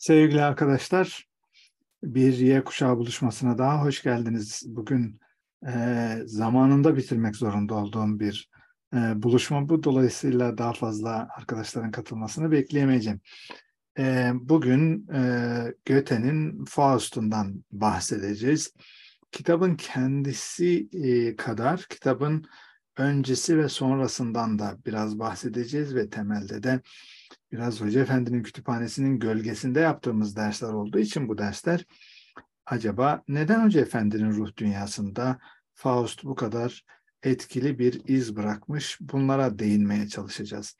Sevgili arkadaşlar, bir Y kuşağı buluşmasına daha hoş geldiniz. Bugün e, zamanında bitirmek zorunda olduğum bir e, buluşma bu. Dolayısıyla daha fazla arkadaşların katılmasını bekleyemeyeceğim. E, bugün e, Göte'nin Faust'undan bahsedeceğiz. Kitabın kendisi e, kadar kitabın öncesi ve sonrasından da biraz bahsedeceğiz ve temelde de biraz Hoca Efendi'nin kütüphanesinin gölgesinde yaptığımız dersler olduğu için bu dersler acaba neden Hoca Efendi'nin ruh dünyasında Faust bu kadar etkili bir iz bırakmış? Bunlara değinmeye çalışacağız.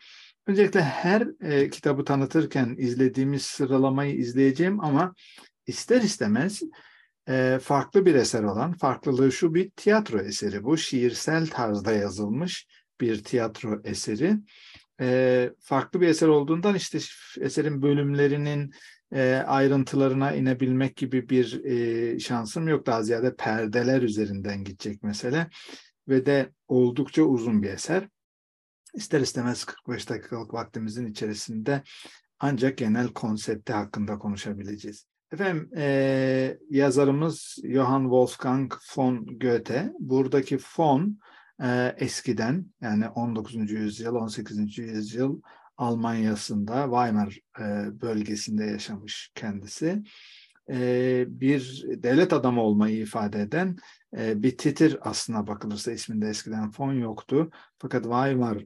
Öncelikle her e, kitabı tanıtırken izlediğimiz sıralamayı izleyeceğim ama ister istemez e, farklı bir eser olan, farklılığı şu bir tiyatro eseri bu. Şiirsel tarzda yazılmış bir tiyatro eseri e, farklı bir eser olduğundan işte eserin bölümlerinin e, ayrıntılarına inebilmek gibi bir e, şansım yok. Daha ziyade perdeler üzerinden gidecek mesele ve de oldukça uzun bir eser. İster istemez 45 dakikalık vaktimizin içerisinde ancak genel konsepti hakkında konuşabileceğiz. Efendim e, yazarımız Johann Wolfgang von Goethe. Buradaki von ee, eskiden yani 19. yüzyıl, 18. yüzyıl Almanya'sında Weimar e, bölgesinde yaşamış kendisi. Ee, bir devlet adamı olmayı ifade eden e, bir titir aslına bakılırsa isminde eskiden fon yoktu. Fakat Weimar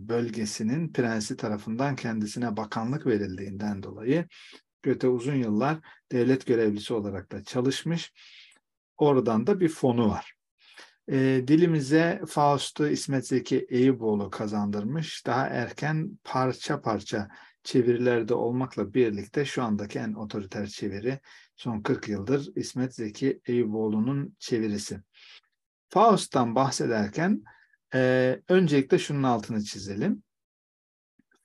e, bölgesinin prensi tarafından kendisine bakanlık verildiğinden dolayı Göte uzun yıllar devlet görevlisi olarak da çalışmış. Oradan da bir fonu var. E, dilimize Faust'u İsmet Zeki Eyüboğlu kazandırmış. Daha erken parça parça çevirilerde olmakla birlikte şu andaki en otoriter çeviri son 40 yıldır İsmet Zeki Eyüboğlu'nun çevirisi. Faust'tan bahsederken e, öncelikle şunun altını çizelim.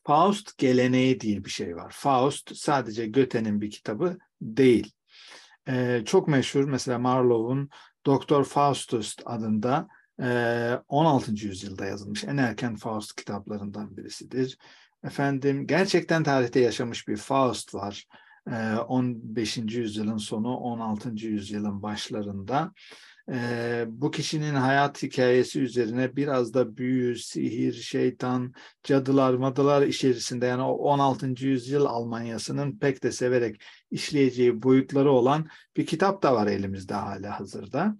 Faust geleneği diye bir şey var. Faust sadece Göte'nin bir kitabı değil. E, çok meşhur mesela Marlowe'un Doktor Faustus adında 16. yüzyılda yazılmış en erken Faust kitaplarından birisidir. Efendim gerçekten tarihte yaşamış bir Faust var. 15. yüzyılın sonu 16. yüzyılın başlarında e, bu kişinin hayat hikayesi üzerine biraz da büyü, sihir, şeytan, cadılar, madılar içerisinde yani o 16. yüzyıl Almanyası'nın pek de severek işleyeceği boyutları olan bir kitap da var elimizde hala hazırda.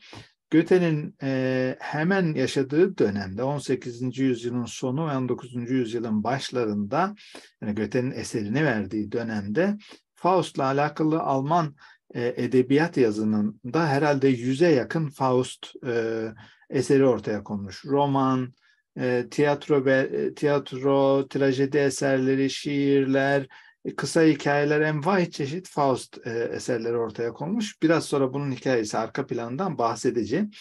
Göte'nin e, hemen yaşadığı dönemde 18. yüzyılın sonu ve 19. yüzyılın başlarında yani Göte'nin eserini verdiği dönemde Faust'la alakalı Alman e, edebiyat yazınında herhalde yüze yakın Faust e, eseri ortaya konmuş. Roman, e, tiyatro ve e, tiyatro, trajedi eserleri, şiirler, e, kısa hikayeler, envai çeşit Faust e, eserleri ortaya konmuş. Biraz sonra bunun hikayesi arka plandan bahsedeceğim.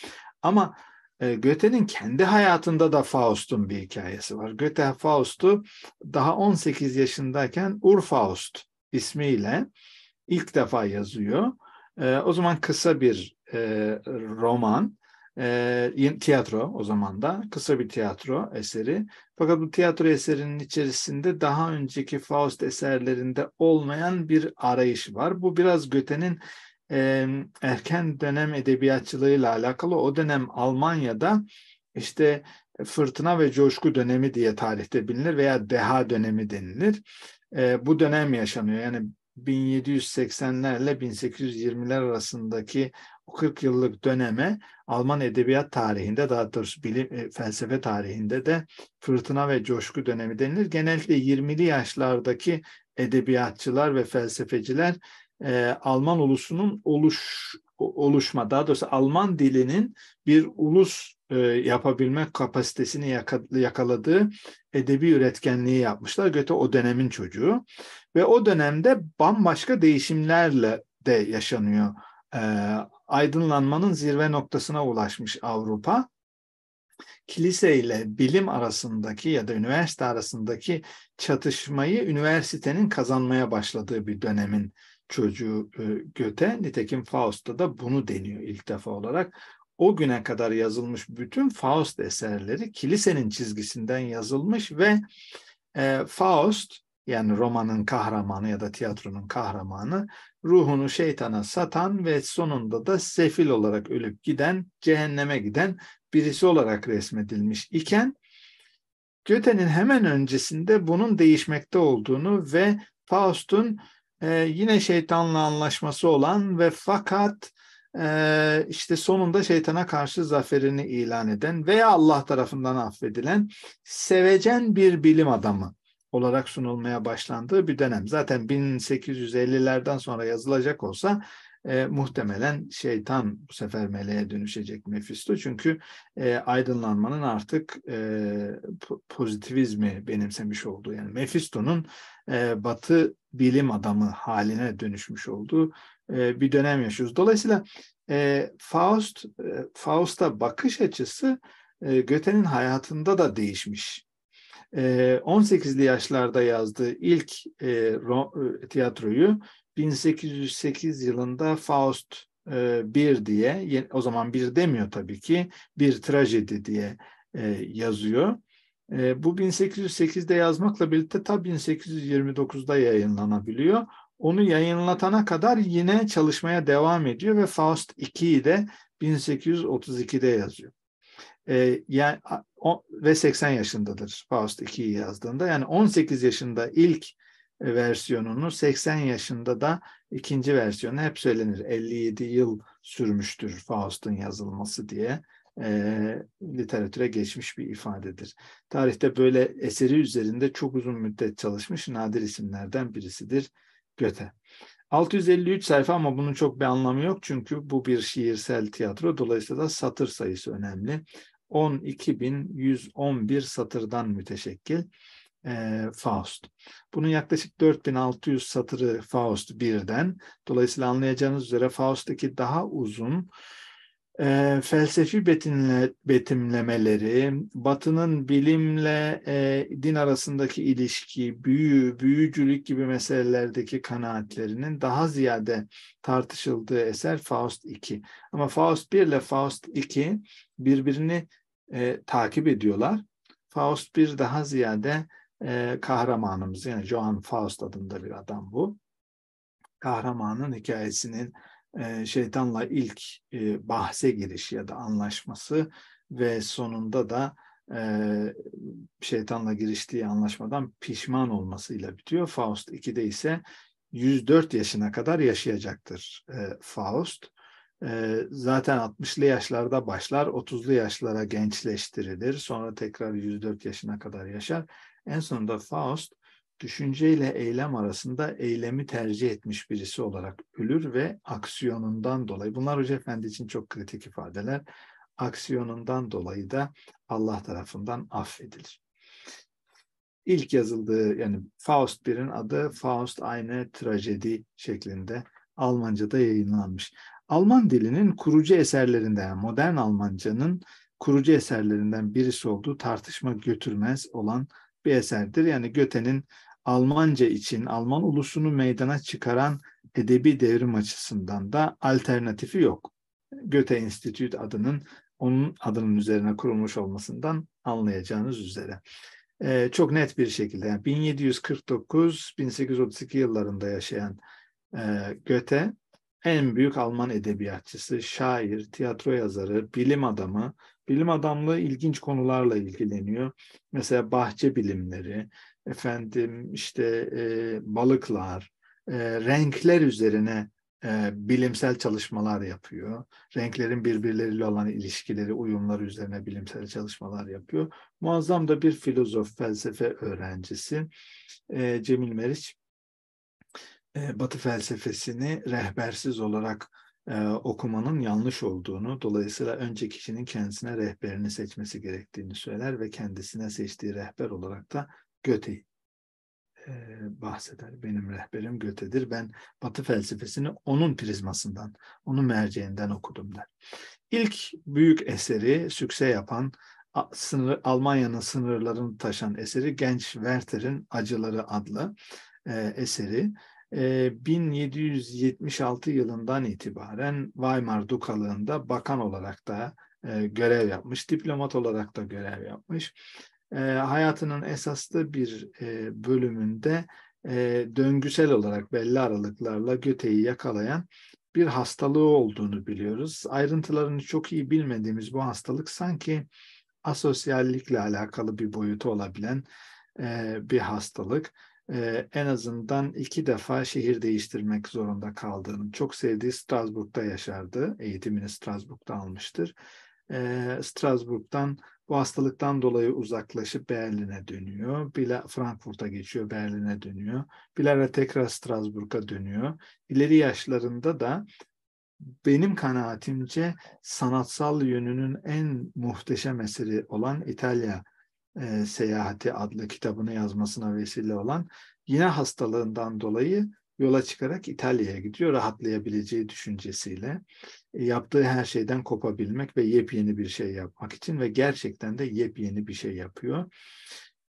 Ama e, Goethe'nin kendi hayatında da Faust'un bir hikayesi var. Goethe Faust'u daha 18 yaşındayken Ur Faust ismiyle ilk defa yazıyor. E, o zaman kısa bir e, roman, e, tiyatro o zaman da kısa bir tiyatro eseri. Fakat bu tiyatro eserinin içerisinde daha önceki Faust eserlerinde olmayan bir arayış var. Bu biraz Göte'nin e, erken dönem edebiyatçılığıyla alakalı. O dönem Almanya'da işte fırtına ve coşku dönemi diye tarihte bilinir veya deha dönemi denilir. E, bu dönem yaşanıyor. Yani 1780'lerle 1820'ler arasındaki 40 yıllık döneme Alman edebiyat tarihinde daha doğrusu bilim, e, felsefe tarihinde de fırtına ve coşku dönemi denilir. Genellikle 20'li yaşlardaki edebiyatçılar ve felsefeciler e, Alman ulusunun oluş oluşma daha doğrusu Alman dilinin bir ulus e, yapabilme kapasitesini yakaladığı edebi üretkenliği yapmışlar. Göte o dönemin çocuğu ve o dönemde bambaşka değişimlerle de yaşanıyor. E, aydınlanmanın zirve noktasına ulaşmış Avrupa. Kilise ile bilim arasındaki ya da üniversite arasındaki çatışmayı üniversitenin kazanmaya başladığı bir dönemin çocuğu Göte. Nitekim Faust'ta da bunu deniyor ilk defa olarak o güne kadar yazılmış bütün Faust eserleri kilisenin çizgisinden yazılmış ve e, Faust yani romanın kahramanı ya da tiyatronun kahramanı ruhunu şeytana satan ve sonunda da sefil olarak ölüp giden, cehenneme giden birisi olarak resmedilmiş iken Göte'nin hemen öncesinde bunun değişmekte olduğunu ve Faust'un e, yine şeytanla anlaşması olan ve fakat e, işte sonunda şeytana karşı zaferini ilan eden veya Allah tarafından affedilen sevecen bir bilim adamı olarak sunulmaya başlandığı bir dönem. Zaten 1850'lerden sonra yazılacak olsa e, muhtemelen şeytan bu sefer meleğe dönüşecek Mefisto. Çünkü e, aydınlanmanın artık e, pozitivizmi benimsemiş olduğu yani Mefisto'nun e, batı bilim adamı haline dönüşmüş olduğu e, bir dönem yaşıyoruz. Dolayısıyla e, Faust e, Faust'a bakış açısı e, Göte'nin hayatında da değişmiş. E, 18'li yaşlarda yazdığı ilk tiyatroyu 1808 yılında Faust e, 1 diye, o zaman bir demiyor tabii ki, bir trajedi diye yazıyor. bu 1808'de yazmakla birlikte ta 1829'da yayınlanabiliyor onu yayınlatana kadar yine çalışmaya devam ediyor ve Faust 2'yi de 1832'de yazıyor. Ee, yani o, ve 80 yaşındadır Faust 2'yi yazdığında. Yani 18 yaşında ilk versiyonunu 80 yaşında da ikinci versiyonu hep söylenir. 57 yıl sürmüştür Faust'un yazılması diye e, literatüre geçmiş bir ifadedir. Tarihte böyle eseri üzerinde çok uzun müddet çalışmış nadir isimlerden birisidir. Göte. 653 sayfa ama bunun çok bir anlamı yok çünkü bu bir şiirsel tiyatro. Dolayısıyla da satır sayısı önemli. 12.111 satırdan müteşekkil e, Faust. Bunun yaklaşık 4600 satırı Faust birden. Dolayısıyla anlayacağınız üzere Faust'taki daha uzun e, felsefi betimle, betimlemeleri, Batı'nın bilimle e, din arasındaki ilişki, büyü, büyücülük gibi meselelerdeki kanaatlerinin daha ziyade tartışıldığı eser Faust 2. Ama Faust 1 ile Faust 2 birbirini e, takip ediyorlar. Faust 1 daha ziyade e, kahramanımız yani Johann Faust adında bir adam bu. Kahramanın hikayesinin e, şeytanla ilk e, bahse giriş ya da anlaşması ve sonunda da e, şeytanla giriştiği anlaşmadan pişman olmasıyla bitiyor. Faust 2'de ise 104 yaşına kadar yaşayacaktır Faust. E, zaten 60'lı yaşlarda başlar, 30'lu yaşlara gençleştirilir. Sonra tekrar 104 yaşına kadar yaşar. En sonunda Faust düşünceyle eylem arasında eylemi tercih etmiş birisi olarak ölür ve aksiyonundan dolayı, bunlar Hoca Efendi için çok kritik ifadeler, aksiyonundan dolayı da Allah tarafından affedilir. İlk yazıldığı yani Faust 1'in adı Faust aynı trajedi şeklinde Almanca'da yayınlanmış. Alman dilinin kurucu eserlerinden yani modern Almanca'nın kurucu eserlerinden birisi olduğu tartışma götürmez olan bir eserdir. Yani Göte'nin Almanca için Alman ulusunu meydana çıkaran edebi devrim açısından da alternatifi yok. Göte Enstitüt adının onun adının üzerine kurulmuş olmasından anlayacağınız üzere. Ee, çok net bir şekilde yani 1749-1832 yıllarında yaşayan e, Göte en büyük Alman edebiyatçısı, şair, tiyatro yazarı, bilim adamı. Bilim adamlığı ilginç konularla ilgileniyor. Mesela bahçe bilimleri, efendim işte e, balıklar, e, renkler üzerine e, bilimsel çalışmalar yapıyor. Renklerin birbirleriyle olan ilişkileri, uyumları üzerine bilimsel çalışmalar yapıyor. Muazzam da bir filozof, felsefe öğrencisi e, Cemil Meriç. E, Batı felsefesini rehbersiz olarak e, okumanın yanlış olduğunu, dolayısıyla önce kişinin kendisine rehberini seçmesi gerektiğini söyler ve kendisine seçtiği rehber olarak da Göte'yi bahseder. Benim rehberim Göte'dir. Ben Batı felsefesini onun prizmasından, onun merceğinden okudum der. İlk büyük eseri sükse yapan sınır, Almanya'nın sınırlarını taşan eseri Genç Werther'in Acıları adlı e, eseri. E, 1776 yılından itibaren Weimar Dukalığında bakan olarak da e, görev yapmış, diplomat olarak da görev yapmış e, hayatının esaslı bir e, bölümünde e, döngüsel olarak belli aralıklarla göteyi yakalayan bir hastalığı olduğunu biliyoruz. Ayrıntılarını çok iyi bilmediğimiz bu hastalık sanki asosyallikle alakalı bir boyutu olabilen e, bir hastalık. E, en azından iki defa şehir değiştirmek zorunda kaldığını, çok sevdiği Strasbourg'da yaşardı. Eğitimini Strasbourg'da almıştır. E, Strasbourg'dan bu hastalıktan dolayı uzaklaşıp Berlin'e dönüyor. Bila Frankfurt'a geçiyor, Berlin'e dönüyor. Bilara tekrar Strasbourg'a dönüyor. İleri yaşlarında da benim kanaatimce sanatsal yönünün en muhteşem eseri olan İtalya e, Seyahati adlı kitabını yazmasına vesile olan yine hastalığından dolayı yola çıkarak İtalya'ya gidiyor rahatlayabileceği düşüncesiyle yaptığı her şeyden kopabilmek ve yepyeni bir şey yapmak için ve gerçekten de yepyeni bir şey yapıyor.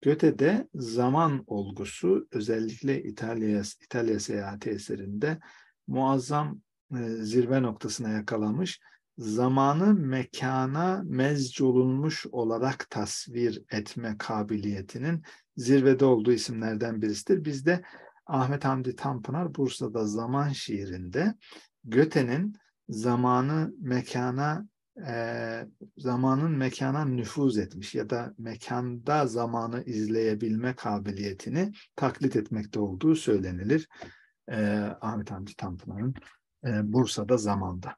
Göt'e de zaman olgusu özellikle İtalya, İtalya seyahati eserinde muazzam e, zirve noktasına yakalamış zamanı mekana mezculunmuş olarak tasvir etme kabiliyetinin zirvede olduğu isimlerden birisidir. Bizde Ahmet Hamdi Tanpınar Bursa'da Zaman şiirinde Göte'nin zamanı mekana e, zamanın mekana nüfuz etmiş ya da mekanda zamanı izleyebilme kabiliyetini taklit etmekte olduğu söylenilir. E, Ahmet Hamdi Tanpınar'ın e, Bursa'da zamanda.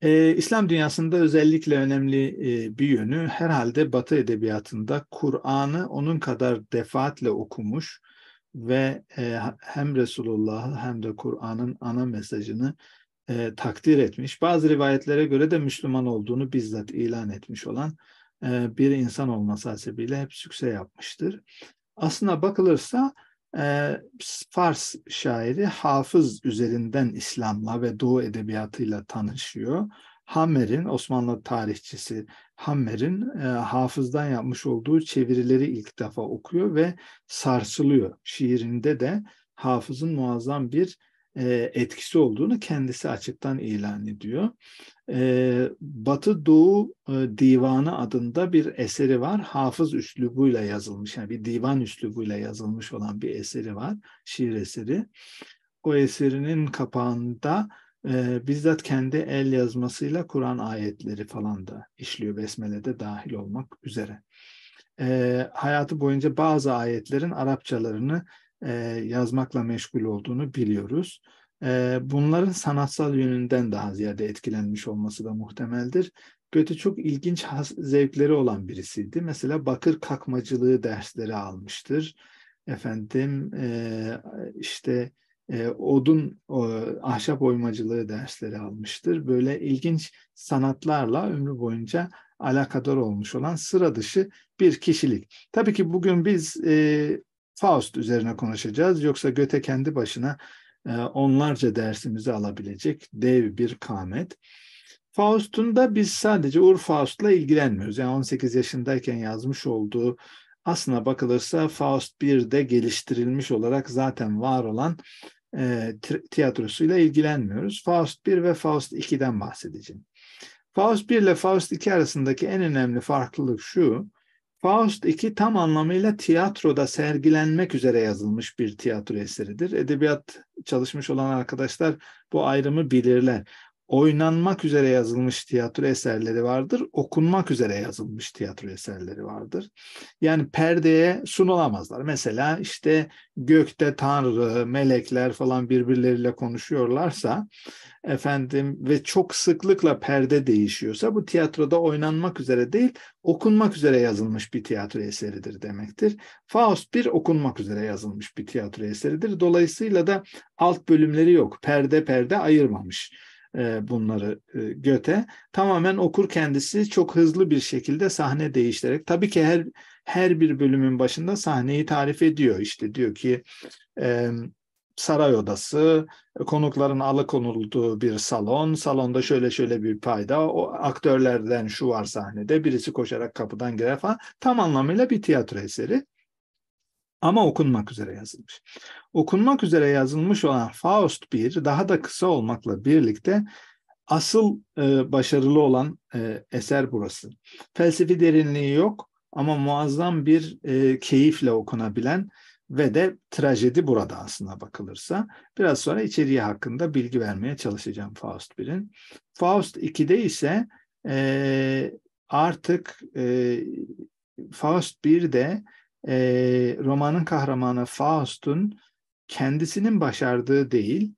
E, İslam dünyasında özellikle önemli e, bir yönü herhalde Batı edebiyatında Kur'an'ı onun kadar defaatle okumuş ve e, hem Resulullah'ı hem de Kur'an'ın ana mesajını e, takdir etmiş. Bazı rivayetlere göre de Müslüman olduğunu bizzat ilan etmiş olan e, bir insan olması hasebiyle hep sükse yapmıştır. Aslına bakılırsa e, Fars şairi Hafız üzerinden İslam'la ve Doğu edebiyatıyla tanışıyor. Hammer'in, Osmanlı tarihçisi Hammer'in e, hafızdan yapmış olduğu çevirileri ilk defa okuyor ve sarsılıyor. Şiirinde de hafızın muazzam bir e, etkisi olduğunu kendisi açıktan ilan ediyor. E, Batı Doğu e, Divanı adında bir eseri var. Hafız üslubuyla yazılmış, yani bir divan üslubuyla yazılmış olan bir eseri var, şiir eseri. O eserinin kapağında bizzat kendi el yazmasıyla Kur'an ayetleri falan da işliyor besmelede dahil olmak üzere. E, hayatı boyunca bazı ayetlerin Arapçalarını e, yazmakla meşgul olduğunu biliyoruz. E, bunların sanatsal yönünden daha ziyade etkilenmiş olması da muhtemeldir. Goethe çok ilginç zevkleri olan birisiydi. Mesela bakır kakmacılığı dersleri almıştır. Efendim e, işte e, odun o, ahşap oymacılığı dersleri almıştır. Böyle ilginç sanatlarla ömrü boyunca alakadar olmuş olan sıra dışı bir kişilik. Tabii ki bugün biz e, Faust üzerine konuşacağız. Yoksa Göte kendi başına e, onlarca dersimizi alabilecek dev bir kamet. Faust'un da biz sadece Ur Faust'la ilgilenmiyoruz. Yani 18 yaşındayken yazmış olduğu aslına bakılırsa Faust 1'de geliştirilmiş olarak zaten var olan e, tiyatrosuyla ilgilenmiyoruz. Faust 1 ve Faust 2'den bahsedeceğim. Faust 1 ile Faust 2 arasındaki en önemli farklılık şu, Faust 2 tam anlamıyla tiyatroda sergilenmek üzere yazılmış bir tiyatro eseridir. Edebiyat çalışmış olan arkadaşlar bu ayrımı bilirler oynanmak üzere yazılmış tiyatro eserleri vardır, okunmak üzere yazılmış tiyatro eserleri vardır. Yani perdeye sunulamazlar. Mesela işte gökte tanrı, melekler falan birbirleriyle konuşuyorlarsa efendim ve çok sıklıkla perde değişiyorsa bu tiyatroda oynanmak üzere değil, okunmak üzere yazılmış bir tiyatro eseridir demektir. Faust bir okunmak üzere yazılmış bir tiyatro eseridir. Dolayısıyla da alt bölümleri yok. Perde perde ayırmamış e, bunları e, Göte. Tamamen okur kendisi çok hızlı bir şekilde sahne değiştirerek. Tabii ki her her bir bölümün başında sahneyi tarif ediyor. İşte diyor ki e, saray odası, konukların alıkonulduğu bir salon, salonda şöyle şöyle bir payda, o aktörlerden şu var sahnede, birisi koşarak kapıdan girer falan. Tam anlamıyla bir tiyatro eseri ama okunmak üzere yazılmış. Okunmak üzere yazılmış olan Faust 1 daha da kısa olmakla birlikte asıl e, başarılı olan e, eser burası. Felsefi derinliği yok ama muazzam bir e, keyifle okunabilen ve de trajedi burada aslında bakılırsa. Biraz sonra içeriği hakkında bilgi vermeye çalışacağım Faust 1'in. Faust 2'de ise e, artık e, Faust 1'de e, romanın kahramanı Faust'un kendisinin başardığı değil,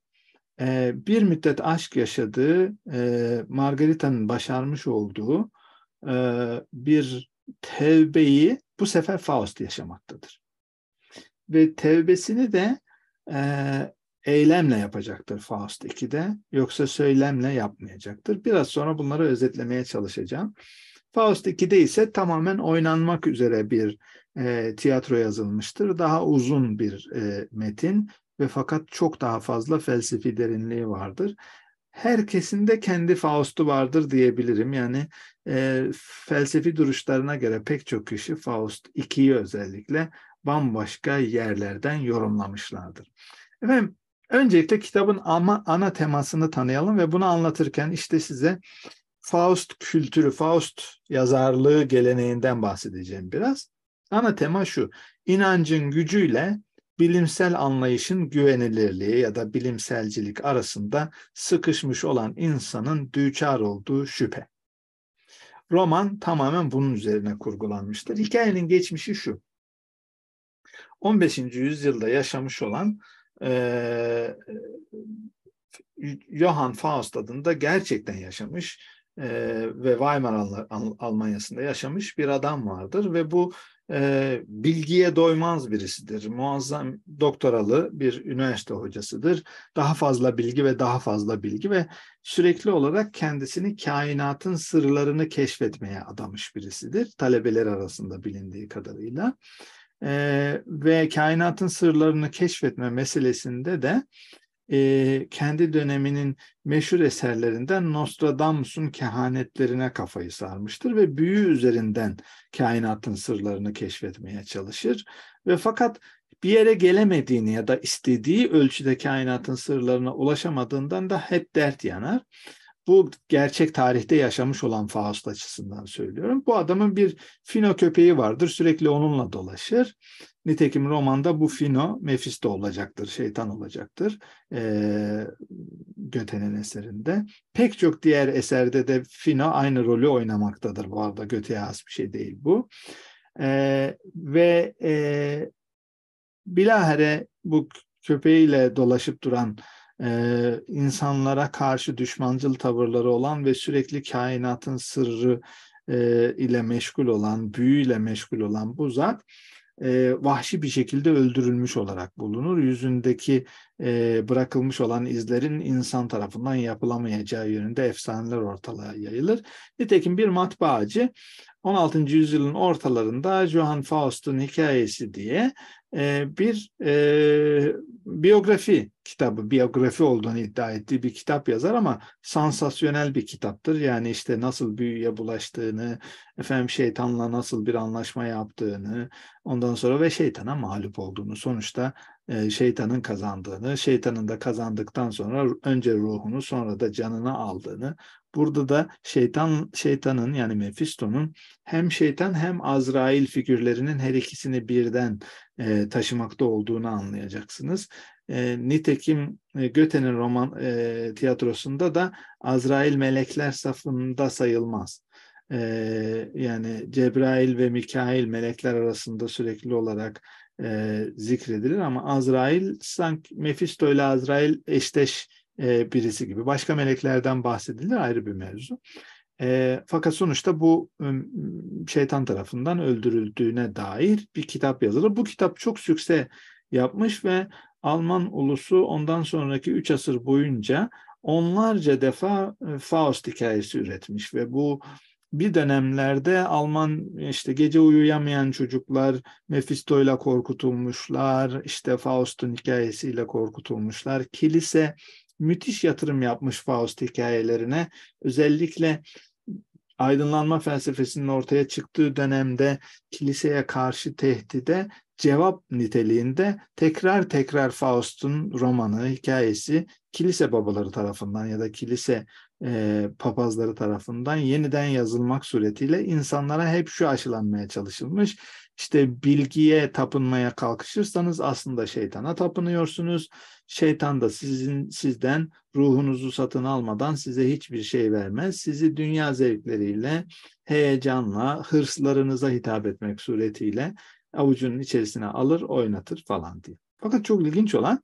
e, bir müddet aşk yaşadığı, e, Margarita'nın başarmış olduğu e, bir tevbeyi bu sefer Faust yaşamaktadır. Ve tevbesini de e, eylemle yapacaktır Faust 2'de yoksa söylemle yapmayacaktır. Biraz sonra bunları özetlemeye çalışacağım. Faust 2'de ise tamamen oynanmak üzere bir e, tiyatro yazılmıştır. Daha uzun bir e, metin ve fakat çok daha fazla felsefi derinliği vardır. Herkesin de kendi Faust'u vardır diyebilirim. Yani e, felsefi duruşlarına göre pek çok kişi Faust 2'yi özellikle bambaşka yerlerden yorumlamışlardır. Efendim öncelikle kitabın ama ana temasını tanıyalım ve bunu anlatırken işte size Faust kültürü, Faust yazarlığı geleneğinden bahsedeceğim biraz. Ana tema şu, inancın gücüyle bilimsel anlayışın güvenilirliği ya da bilimselcilik arasında sıkışmış olan insanın düçar olduğu şüphe. Roman tamamen bunun üzerine kurgulanmıştır. Hikayenin geçmişi şu. 15. yüzyılda yaşamış olan e, Johann Faust adında gerçekten yaşamış e, ve Weimar Al- Almanya'sında yaşamış bir adam vardır ve bu e, bilgiye doymaz birisidir. Muazzam doktoralı bir üniversite hocasıdır. Daha fazla bilgi ve daha fazla bilgi ve sürekli olarak kendisini kainatın sırlarını keşfetmeye adamış birisidir. Talebeler arasında bilindiği kadarıyla. E, ve kainatın sırlarını keşfetme meselesinde de e, kendi döneminin meşhur eserlerinden Nostradamus'un kehanetlerine kafayı sarmıştır ve büyü üzerinden kainatın sırlarını keşfetmeye çalışır ve fakat bir yere gelemediğini ya da istediği ölçüde kainatın sırlarına ulaşamadığından da hep dert yanar. Bu gerçek tarihte yaşamış olan Faust açısından söylüyorum. Bu adamın bir fino köpeği vardır. Sürekli onunla dolaşır Nitekim romanda bu Fino Mefisto olacaktır, şeytan olacaktır e, Göte'nin eserinde. Pek çok diğer eserde de Fino aynı rolü oynamaktadır. Bu arada Göte'ye has bir şey değil bu. E, ve e, bilahare bu köpeğiyle dolaşıp duran e, insanlara karşı düşmancıl tavırları olan ve sürekli kainatın sırrı e, ile meşgul olan, büyüyle meşgul olan bu zat e, vahşi bir şekilde öldürülmüş olarak bulunur. Yüzündeki e, bırakılmış olan izlerin insan tarafından yapılamayacağı yönünde efsaneler ortalığa yayılır. Nitekim bir matbaacı 16. yüzyılın ortalarında Johann Faust'un hikayesi diye e, bir e, biyografi kitabı, biyografi olduğunu iddia ettiği bir kitap yazar ama sansasyonel bir kitaptır. Yani işte nasıl büyüye bulaştığını, efendim şeytanla nasıl bir anlaşma yaptığını, ondan sonra ve şeytana mağlup olduğunu sonuçta e, şeytanın kazandığını, şeytanın da kazandıktan sonra önce ruhunu sonra da canını aldığını, burada da şeytan şeytanın yani Mephisto'nun hem şeytan hem Azrail figürlerinin her ikisini birden e, taşımakta olduğunu anlayacaksınız. E, nitekim e, Göte'nin roman e, tiyatrosunda da Azrail melekler safında sayılmaz e, yani Cebrail ve Mikail melekler arasında sürekli olarak e, zikredilir ama Azrail sanki Mefisto ile Azrail eşteş e, birisi gibi. Başka meleklerden bahsedilir ayrı bir mevzu. E, fakat sonuçta bu şeytan tarafından öldürüldüğüne dair bir kitap yazılır. Bu kitap çok sükse yapmış ve Alman ulusu ondan sonraki 3 asır boyunca onlarca defa ıı, Faust hikayesi üretmiş ve bu bir dönemlerde Alman işte gece uyuyamayan çocuklar Mephisto ile korkutulmuşlar, işte Faust'un hikayesiyle korkutulmuşlar. Kilise müthiş yatırım yapmış Faust hikayelerine. Özellikle aydınlanma felsefesinin ortaya çıktığı dönemde kiliseye karşı tehdide cevap niteliğinde tekrar tekrar Faust'un romanı, hikayesi kilise babaları tarafından ya da kilise e, papazları tarafından yeniden yazılmak suretiyle insanlara hep şu aşılanmaya çalışılmış. İşte bilgiye tapınmaya kalkışırsanız aslında şeytana tapınıyorsunuz. Şeytan da sizin sizden ruhunuzu satın almadan size hiçbir şey vermez. Sizi dünya zevkleriyle, heyecanla, hırslarınıza hitap etmek suretiyle avucunun içerisine alır, oynatır falan diye. Fakat çok ilginç olan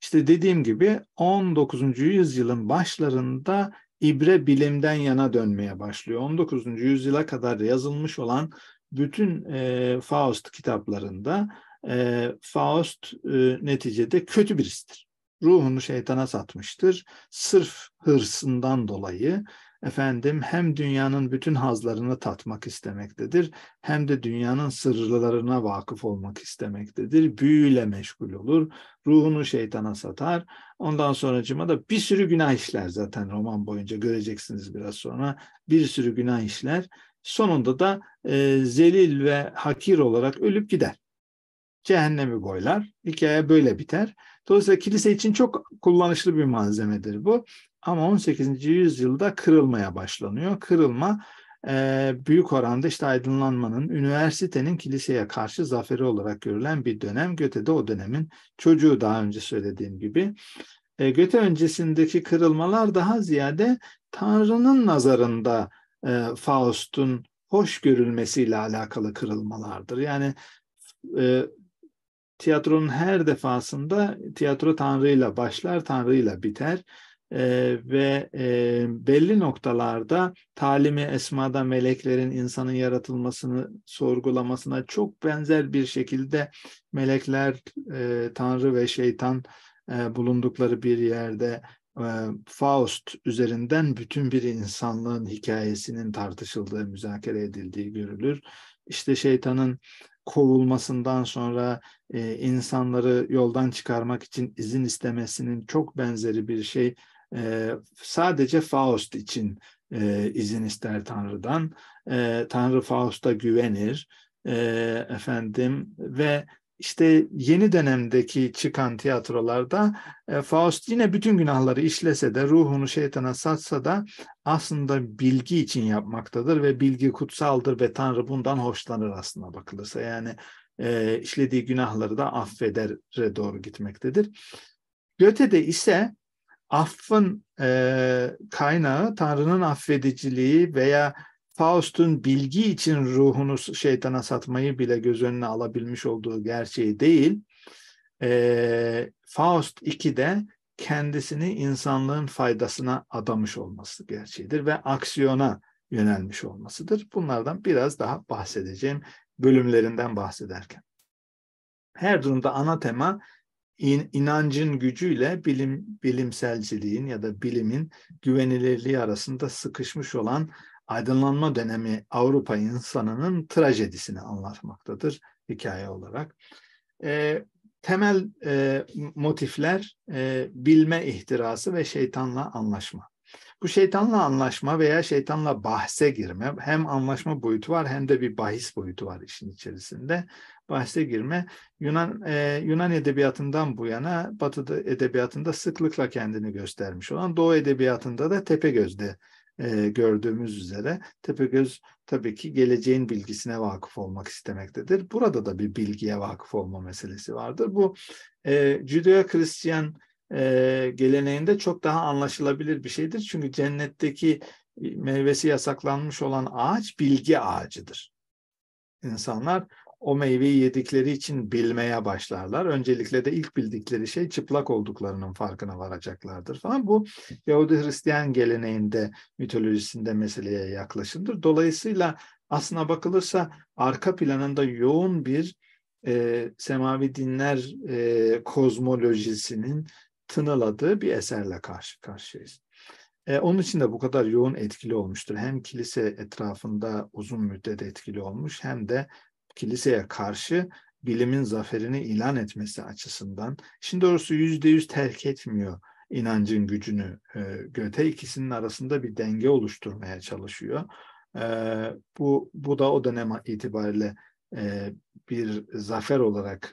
işte dediğim gibi 19. yüzyılın başlarında ibre bilimden yana dönmeye başlıyor. 19. yüzyıla kadar yazılmış olan bütün e, Faust kitaplarında e, Faust e, neticede kötü birisidir. Ruhunu şeytana satmıştır. Sırf hırsından dolayı efendim hem dünyanın bütün hazlarını tatmak istemektedir hem de dünyanın sırlarına vakıf olmak istemektedir. Büyüyle meşgul olur, ruhunu şeytana satar. Ondan sonracıma da bir sürü günah işler zaten roman boyunca göreceksiniz biraz sonra. Bir sürü günah işler. Sonunda da e, zelil ve hakir olarak ölüp gider. Cehennemi boylar. Hikaye böyle biter. Dolayısıyla kilise için çok kullanışlı bir malzemedir bu. Ama 18. yüzyılda kırılmaya başlanıyor. Kırılma e, büyük oranda işte aydınlanmanın, üniversitenin kiliseye karşı zaferi olarak görülen bir dönem. Göte de o dönemin çocuğu daha önce söylediğim gibi. E, Göte öncesindeki kırılmalar daha ziyade Tanrı'nın nazarında e, Faust'un hoş görülmesiyle alakalı kırılmalardır. Yani e, tiyatronun her defasında tiyatro Tanrı'yla başlar, Tanrı'yla biter e, ve e, belli noktalarda talimi esmada meleklerin insanın yaratılmasını sorgulamasına çok benzer bir şekilde melekler e, tanrı ve şeytan e, bulundukları bir yerde e, Faust üzerinden bütün bir insanlığın hikayesinin tartışıldığı, müzakere edildiği görülür. İşte şeytanın kovulmasından sonra e, insanları yoldan çıkarmak için izin istemesinin çok benzeri bir şey e, sadece Faust için e, izin ister Tanrı'dan. E, Tanrı Faust'a güvenir e, efendim ve işte yeni dönemdeki çıkan tiyatrolarda e, Faust yine bütün günahları işlese de ruhunu şeytana satsa da aslında bilgi için yapmaktadır ve bilgi kutsaldır ve Tanrı bundan hoşlanır aslında bakılırsa. Yani e, işlediği günahları da affedere doğru gitmektedir. Göte de ise affın e, kaynağı Tanrı'nın affediciliği veya Faust'un bilgi için ruhunu şeytana satmayı bile göz önüne alabilmiş olduğu gerçeği değil. E, Faust 2'de kendisini insanlığın faydasına adamış olması gerçeğidir ve aksiyona yönelmiş olmasıdır. Bunlardan biraz daha bahsedeceğim bölümlerinden bahsederken. Her durumda ana tema in, inancın gücüyle bilim bilimselciliğin ya da bilimin güvenilirliği arasında sıkışmış olan aydınlanma dönemi Avrupa insanının trajedisini anlatmaktadır hikaye olarak. E, temel e, motifler e, bilme ihtirası ve şeytanla anlaşma. Bu şeytanla anlaşma veya şeytanla bahse girme hem anlaşma boyutu var hem de bir bahis boyutu var işin içerisinde bahse girme Yunan e, Yunan edebiyatından bu yana Batı edebiyatında sıklıkla kendini göstermiş olan Doğu edebiyatında da Tepegöz'de e, gördüğümüz üzere Tepegöz tabii ki geleceğin bilgisine vakıf olmak istemektedir. Burada da bir bilgiye vakıf olma meselesi vardır. Bu e, Judeo-Hristiyan e, geleneğinde çok daha anlaşılabilir bir şeydir. Çünkü cennetteki meyvesi yasaklanmış olan ağaç bilgi ağacıdır. İnsanlar o meyveyi yedikleri için bilmeye başlarlar. Öncelikle de ilk bildikleri şey çıplak olduklarının farkına varacaklardır falan. Bu Yahudi Hristiyan geleneğinde, mitolojisinde meseleye yaklaşımdır. Dolayısıyla aslına bakılırsa arka planında yoğun bir e, semavi dinler e, kozmolojisinin tınıladığı bir eserle karşı karşıyayız. E, onun için de bu kadar yoğun etkili olmuştur. Hem kilise etrafında uzun müddet etkili olmuş hem de kiliseye karşı bilimin zaferini ilan etmesi açısından şimdi doğrusu yüzde yüz terk etmiyor inancın gücünü e, Göte ikisinin arasında bir denge oluşturmaya çalışıyor. E, bu, bu da o dönem itibariyle e, bir zafer olarak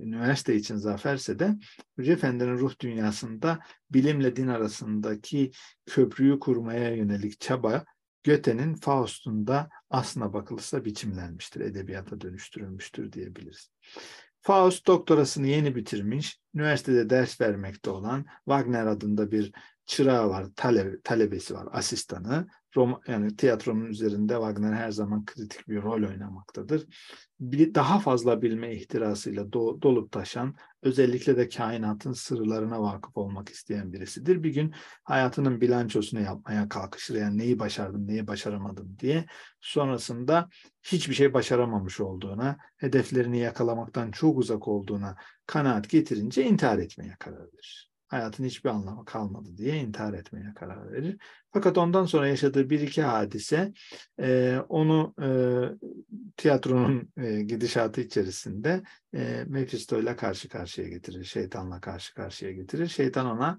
üniversite için zaferse de Hoca Efendi'nin ruh dünyasında bilimle din arasındaki köprüyü kurmaya yönelik çaba Göte'nin Faust'unda aslına bakılırsa biçimlenmiştir, edebiyata dönüştürülmüştür diyebiliriz. Faust doktorasını yeni bitirmiş, üniversitede ders vermekte olan Wagner adında bir çırağı var, tale, talebesi var, asistanı. Roma, yani tiyatronun üzerinde Wagner her zaman kritik bir rol oynamaktadır. Bir, daha fazla bilme ihtirasıyla do, dolup taşan, özellikle de kainatın sırlarına vakıf olmak isteyen birisidir. Bir gün hayatının bilançosunu yapmaya kalkışır. Yani neyi başardım, neyi başaramadım diye. Sonrasında hiçbir şey başaramamış olduğuna, hedeflerini yakalamaktan çok uzak olduğuna kanaat getirince intihar etmeye karar verir hayatın hiçbir anlamı kalmadı diye intihar etmeye karar verir. Fakat ondan sonra yaşadığı bir iki hadise e, onu e, tiyatronun e, gidişatı içerisinde e, Mephisto ile karşı karşıya getirir, şeytanla karşı karşıya getirir. Şeytan ona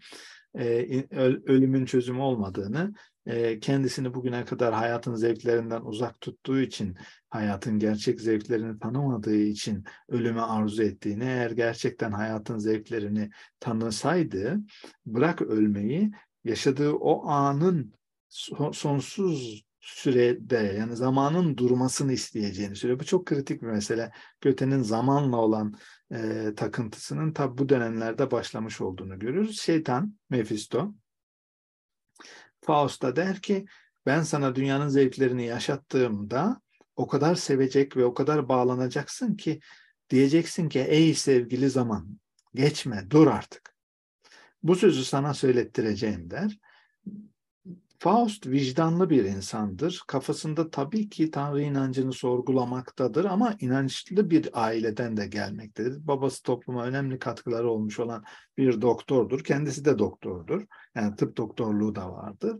e, ölümün çözümü olmadığını ee, kendisini bugüne kadar hayatın zevklerinden uzak tuttuğu için, hayatın gerçek zevklerini tanımadığı için ölümü arzu ettiğini, eğer gerçekten hayatın zevklerini tanısaydı, bırak ölmeyi, yaşadığı o anın sonsuz sürede yani zamanın durmasını isteyeceğini söylüyor. Bu çok kritik bir mesele. Göte'nin zamanla olan e, takıntısının tabi bu dönemlerde başlamış olduğunu görürüz. Şeytan, Mefisto, Faust da der ki ben sana dünyanın zevklerini yaşattığımda o kadar sevecek ve o kadar bağlanacaksın ki diyeceksin ki ey sevgili zaman geçme dur artık. Bu sözü sana söylettireceğim der Faust vicdanlı bir insandır. Kafasında tabii ki Tanrı inancını sorgulamaktadır ama inançlı bir aileden de gelmektedir. Babası topluma önemli katkıları olmuş olan bir doktordur. Kendisi de doktordur. Yani tıp doktorluğu da vardır.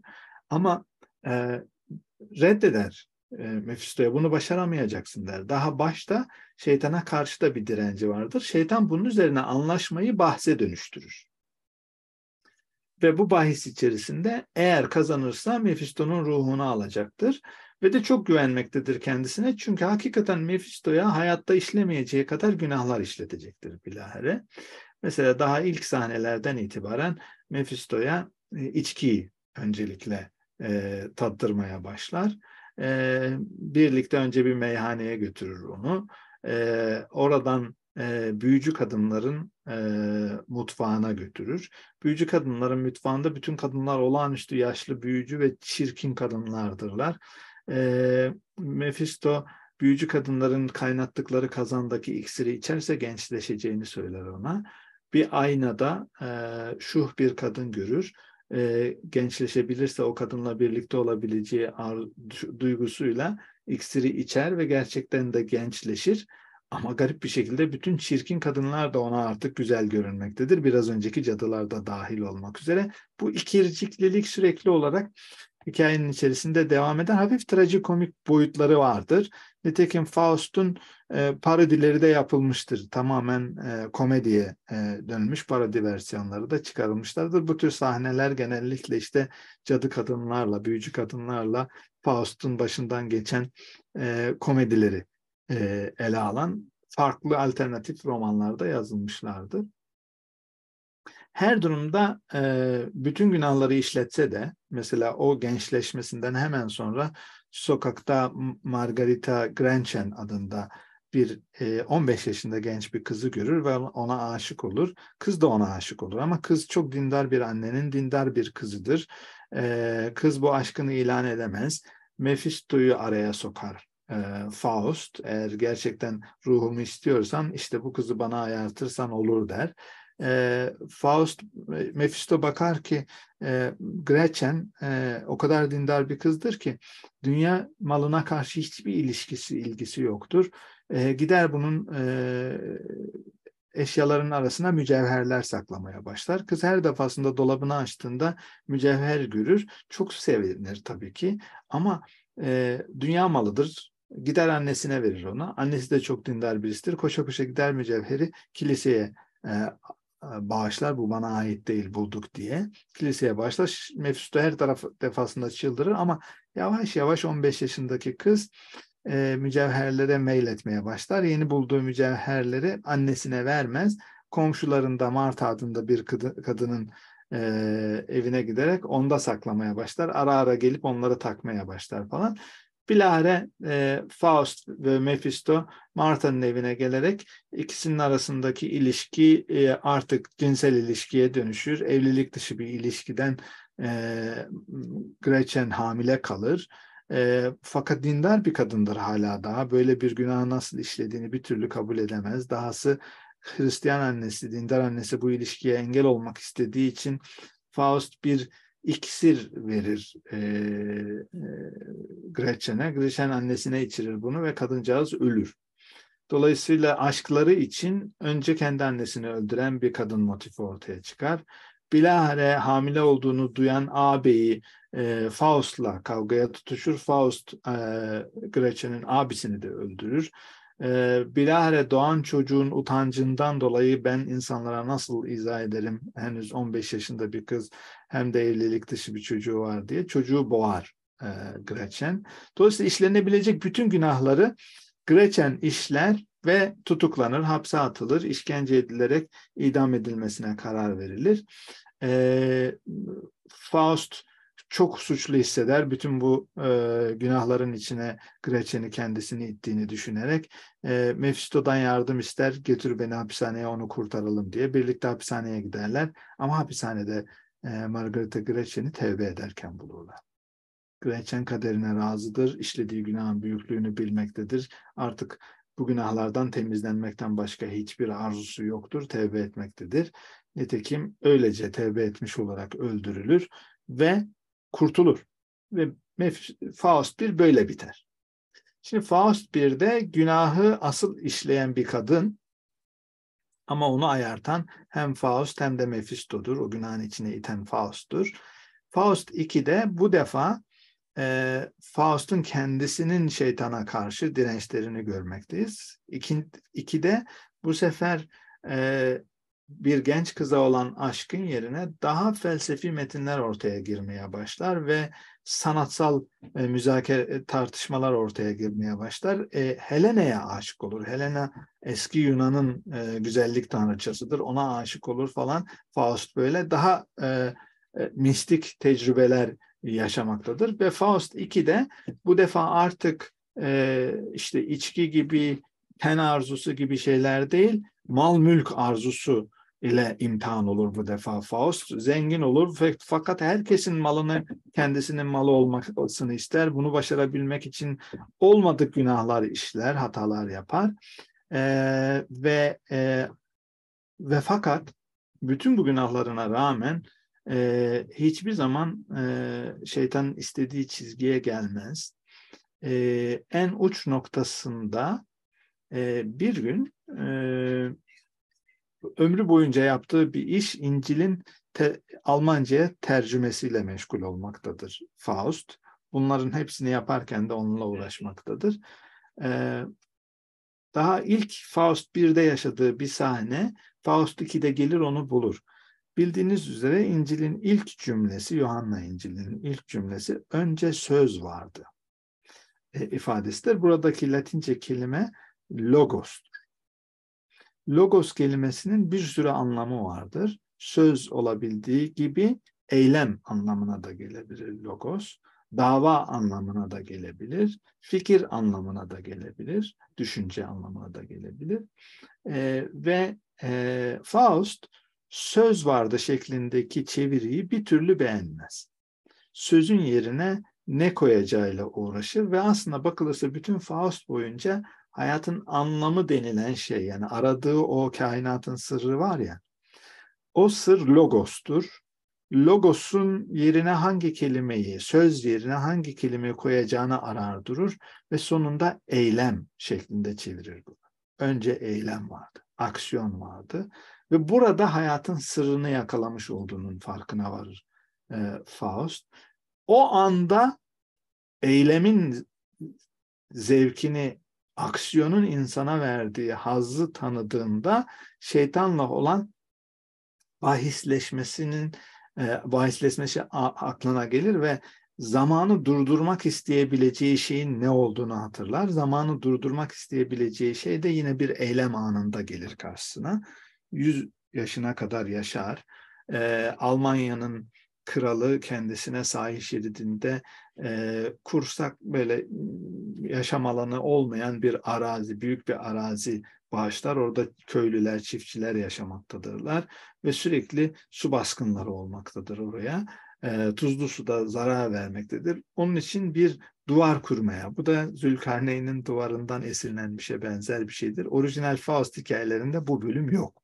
Ama e, reddeder e, Mefisto'ya bunu başaramayacaksın der. Daha başta şeytana karşı da bir direnci vardır. Şeytan bunun üzerine anlaşmayı bahse dönüştürür. Ve bu bahis içerisinde eğer kazanırsa Mephisto'nun ruhunu alacaktır. Ve de çok güvenmektedir kendisine. Çünkü hakikaten Mephisto'ya hayatta işlemeyeceği kadar günahlar işletecektir bilahare. Mesela daha ilk sahnelerden itibaren Mephisto'ya e, içkiyi öncelikle e, tattırmaya başlar. E, birlikte önce bir meyhaneye götürür onu. E, oradan e, büyücü kadınların e, mutfağına götürür. Büyücü kadınların mutfağında bütün kadınlar olağanüstü yaşlı büyücü ve çirkin kadınlardırlar. E, Mephisto büyücü kadınların kaynattıkları kazandaki iksiri içerse gençleşeceğini söyler ona. Bir aynada e, şuh bir kadın görür e, gençleşebilirse o kadınla birlikte olabileceği ar- duygusuyla iksiri içer ve gerçekten de gençleşir. Ama garip bir şekilde bütün çirkin kadınlar da ona artık güzel görünmektedir. Biraz önceki cadılar da dahil olmak üzere. Bu ikirciklilik sürekli olarak hikayenin içerisinde devam eden hafif trajikomik boyutları vardır. Nitekim Faust'un e, parodileri de yapılmıştır. Tamamen e, komediye e, dönmüş parodi versiyonları da çıkarılmışlardır. Bu tür sahneler genellikle işte cadı kadınlarla, büyücü kadınlarla Faust'un başından geçen e, komedileri e, ele alan farklı alternatif romanlarda yazılmışlardır. Her durumda e, bütün günahları işletse de mesela o gençleşmesinden hemen sonra sokakta Margarita Grenchen adında bir e, 15 yaşında genç bir kızı görür ve ona aşık olur. Kız da ona aşık olur ama kız çok dindar bir annenin dindar bir kızıdır. E, kız bu aşkını ilan edemez. Mephisto'yu araya sokar e, Faust eğer gerçekten ruhumu istiyorsan işte bu kızı bana ayartırsan olur der. E, Faust, Mephisto bakar ki e, Gretchen e, o kadar dindar bir kızdır ki dünya malına karşı hiçbir ilişkisi ilgisi yoktur. E, gider bunun e, eşyaların arasına mücevherler saklamaya başlar. Kız her defasında dolabını açtığında mücevher görür. Çok sevinir tabii ki ama e, dünya malıdır. Gider annesine verir ona. Annesi de çok dindar birisidir. Koşa koşa gider mücevheri kiliseye e, bağışlar bu bana ait değil bulduk diye kiliseye bağışlar. Mefisto her taraf defasında çıldırır ama yavaş yavaş 15 yaşındaki kız e, mücevherlere etmeye başlar. Yeni bulduğu mücevherleri annesine vermez. Komşularında Mart adında bir kad- kadının e, evine giderek onda saklamaya başlar. Ara ara gelip onları takmaya başlar falan. Bilare e, Faust ve Mephisto Martha'nın evine gelerek ikisinin arasındaki ilişki e, artık cinsel ilişkiye dönüşür. Evlilik dışı bir ilişkiden e, Gretchen hamile kalır. E, fakat dindar bir kadındır hala daha. Böyle bir günah nasıl işlediğini bir türlü kabul edemez. Dahası Hristiyan annesi, dindar annesi bu ilişkiye engel olmak istediği için Faust bir iksir verir e, e, Gretchen'e. Gretchen annesine içirir bunu ve kadıncağız ölür. Dolayısıyla aşkları için önce kendi annesini öldüren bir kadın motifi ortaya çıkar. Bilahare hamile olduğunu duyan ağabeyi e, Faust'la kavgaya tutuşur. Faust e, Gretchen'in abisini de öldürür e, bilahare doğan çocuğun utancından dolayı ben insanlara nasıl izah ederim henüz 15 yaşında bir kız hem de evlilik dışı bir çocuğu var diye çocuğu boğar e, Gretchen. Dolayısıyla işlenebilecek bütün günahları Gretchen işler ve tutuklanır, hapse atılır, işkence edilerek idam edilmesine karar verilir. E, Faust çok suçlu hisseder. Bütün bu e, günahların içine Gretchen'i kendisini ittiğini düşünerek e, Mephisto'dan yardım ister. getir beni hapishaneye onu kurtaralım diye. Birlikte hapishaneye giderler. Ama hapishanede e, Margarita Gretchen'i tevbe ederken bulurlar. Gretchen kaderine razıdır. İşlediği günahın büyüklüğünü bilmektedir. Artık bu günahlardan temizlenmekten başka hiçbir arzusu yoktur. Tevbe etmektedir. Nitekim öylece tevbe etmiş olarak öldürülür ve kurtulur. Ve Faust 1 böyle biter. Şimdi Faust 1'de günahı asıl işleyen bir kadın ama onu ayartan hem Faust hem de Mephisto'dur. O günahın içine iten Faust'tur. Faust 2'de bu defa e, Faust'un kendisinin şeytana karşı dirençlerini görmekteyiz. İki, ikide bu sefer e, bir genç kıza olan aşkın yerine daha felsefi metinler ortaya girmeye başlar ve sanatsal e, müzakere tartışmalar ortaya girmeye başlar. E, Helena'ya aşık olur. Helena eski Yunan'ın e, güzellik tanrıçasıdır. Ona aşık olur falan. Faust böyle daha e, e mistik tecrübeler yaşamaktadır ve Faust 2'de bu defa artık e, işte içki gibi ten arzusu gibi şeyler değil mal mülk arzusu ile imtihan olur bu defa Faust. Zengin olur fakat herkesin malını kendisinin malı olmasını ister. Bunu başarabilmek için olmadık günahlar işler, hatalar yapar. Ee, ve e, ve fakat bütün bu günahlarına rağmen e, hiçbir zaman e, şeytan istediği çizgiye gelmez. E, en uç noktasında e, bir gün e, ömrü boyunca yaptığı bir iş İncil'in te, Almanca'ya tercümesiyle meşgul olmaktadır Faust. Bunların hepsini yaparken de onunla uğraşmaktadır. Ee, daha ilk Faust 1'de yaşadığı bir sahne Faust 2'de gelir onu bulur. Bildiğiniz üzere İncil'in ilk cümlesi, Yohanna İncil'in ilk cümlesi önce söz vardı e, ifadesidir. Buradaki Latince kelime logostur logos kelimesinin bir sürü anlamı vardır. Söz olabildiği gibi eylem anlamına da gelebilir logos. Dava anlamına da gelebilir, fikir anlamına da gelebilir, düşünce anlamına da gelebilir. E, ve e, Faust söz vardı şeklindeki çeviriyi bir türlü beğenmez. Sözün yerine ne koyacağıyla uğraşır ve aslında bakılırsa bütün Faust boyunca hayatın anlamı denilen şey yani aradığı o kainatın sırrı var ya o sır logostur. Logosun yerine hangi kelimeyi, söz yerine hangi kelimeyi koyacağını arar durur ve sonunda eylem şeklinde çevirir bunu. Önce eylem vardı, aksiyon vardı ve burada hayatın sırrını yakalamış olduğunun farkına varır e, Faust. O anda eylemin zevkini aksiyonun insana verdiği hazzı tanıdığında şeytanla olan bahisleşmesinin bahisleşmesi e, aklına gelir ve zamanı durdurmak isteyebileceği şeyin ne olduğunu hatırlar. Zamanı durdurmak isteyebileceği şey de yine bir eylem anında gelir karşısına. 100 yaşına kadar yaşar. E, Almanya'nın kralı kendisine sahil şeridinde e, kursak böyle yaşam alanı olmayan bir arazi, büyük bir arazi bağışlar. Orada köylüler, çiftçiler yaşamaktadırlar ve sürekli su baskınları olmaktadır oraya. E, tuzlu da zarar vermektedir. Onun için bir duvar kurmaya. Bu da Zülkarneyn'in duvarından esinlenmişe benzer bir şeydir. Orijinal Faust hikayelerinde bu bölüm yok.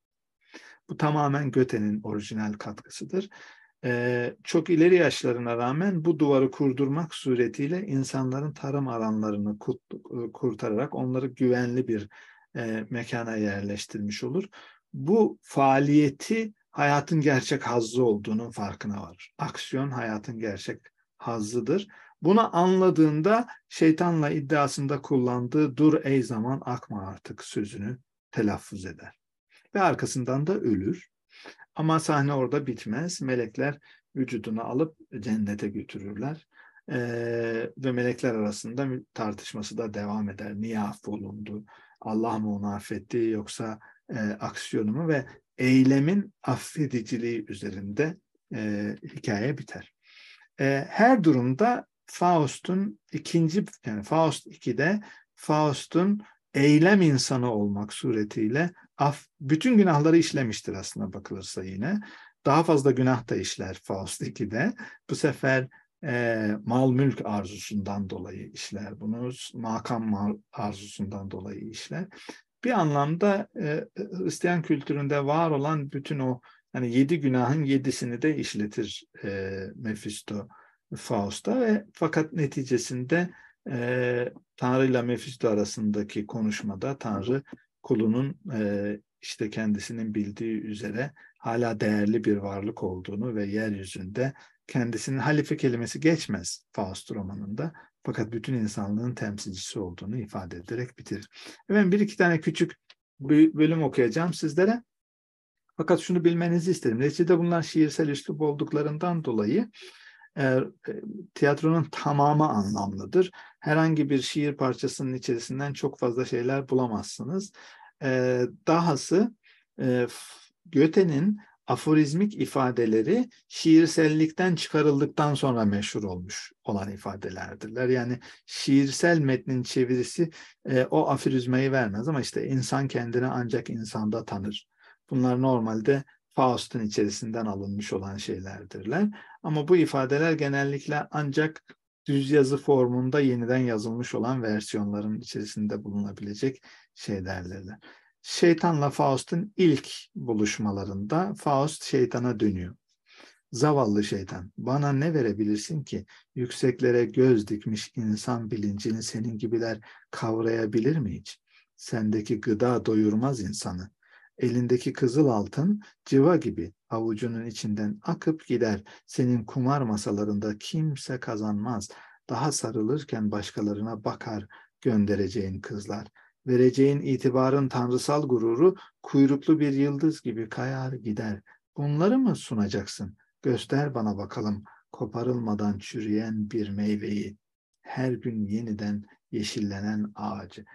Bu tamamen Göte'nin orijinal katkısıdır çok ileri yaşlarına rağmen bu duvarı kurdurmak suretiyle insanların tarım alanlarını kurtararak onları güvenli bir mekana yerleştirmiş olur. Bu faaliyeti hayatın gerçek hazzı olduğunun farkına varır. Aksiyon hayatın gerçek hazzıdır. Bunu anladığında şeytanla iddiasında kullandığı dur ey zaman akma artık sözünü telaffuz eder. Ve arkasından da ölür. Ama sahne orada bitmez. Melekler vücudunu alıp cennete götürürler. Ee, ve melekler arasında tartışması da devam eder. Niye affolundu? Allah mı onu affetti yoksa e, aksiyonu mu? Ve eylemin affediciliği üzerinde e, hikaye biter. E, her durumda Faust'un ikinci yani Faust 2'de Faust'un eylem insanı olmak suretiyle af, bütün günahları işlemiştir aslında bakılırsa yine. Daha fazla günah da işler Faust 2'de. Bu sefer e, mal mülk arzusundan dolayı işler bunu, makam mal arzusundan dolayı işler. Bir anlamda e, Hristiyan kültüründe var olan bütün o yani yedi günahın yedisini de işletir e, Mefisto Faust'a ve fakat neticesinde e, Tanrı ile Mefisto arasındaki konuşmada Tanrı kulunun e, işte kendisinin bildiği üzere hala değerli bir varlık olduğunu ve yeryüzünde kendisinin halife kelimesi geçmez Faust romanında fakat bütün insanlığın temsilcisi olduğunu ifade ederek bitirir. Efendim bir iki tane küçük bölüm okuyacağım sizlere. Fakat şunu bilmenizi isterim. Neticede bunlar şiirsel üslup olduklarından dolayı e, tiyatronun tamamı anlamlıdır. Herhangi bir şiir parçasının içerisinden çok fazla şeyler bulamazsınız. E, dahası e, Göte'nin aforizmik ifadeleri şiirsellikten çıkarıldıktan sonra meşhur olmuş olan ifadelerdirler. Yani şiirsel metnin çevirisi e, o aforizmayı vermez ama işte insan kendini ancak insanda tanır. Bunlar normalde Faust'un içerisinden alınmış olan şeylerdirler. Ama bu ifadeler genellikle ancak düz yazı formunda yeniden yazılmış olan versiyonların içerisinde bulunabilecek şeylerdir. Şeytanla Faust'un ilk buluşmalarında Faust şeytana dönüyor. Zavallı şeytan, bana ne verebilirsin ki yükseklere göz dikmiş insan bilincini senin gibiler kavrayabilir mi hiç? Sendeki gıda doyurmaz insanı. Elindeki kızıl altın civa gibi avucunun içinden akıp gider. Senin kumar masalarında kimse kazanmaz. Daha sarılırken başkalarına bakar göndereceğin kızlar. Vereceğin itibarın tanrısal gururu kuyruklu bir yıldız gibi kayar gider. Bunları mı sunacaksın? Göster bana bakalım koparılmadan çürüyen bir meyveyi, her gün yeniden yeşillenen ağacı.